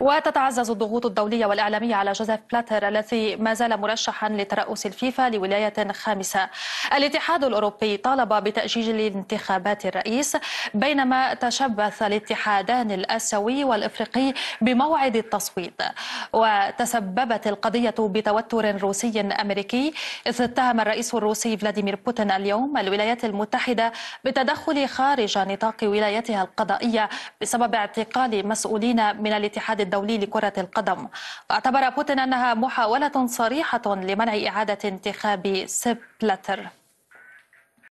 وتتعزز الضغوط الدولية والإعلامية على جوزيف بلاتر الذي ما زال مرشحا لترأس الفيفا لولاية خامسة الاتحاد الأوروبي طالب بتأجيل انتخابات الرئيس بينما تشبث الاتحادان الآسيوي والإفريقي بموعد التصويت وتسببت القضية بتوتر روسي أمريكي إذ اتهم الرئيس الروسي فلاديمير بوتين اليوم الولايات المتحدة بتدخل خارج نطاق ولايتها القضائية بسبب اعتقال مسؤولين من الاتحاد الدولي لكرة القدم واعتبر بوتين أنها محاولة صريحة لمنع إعادة انتخاب سيب بلاتر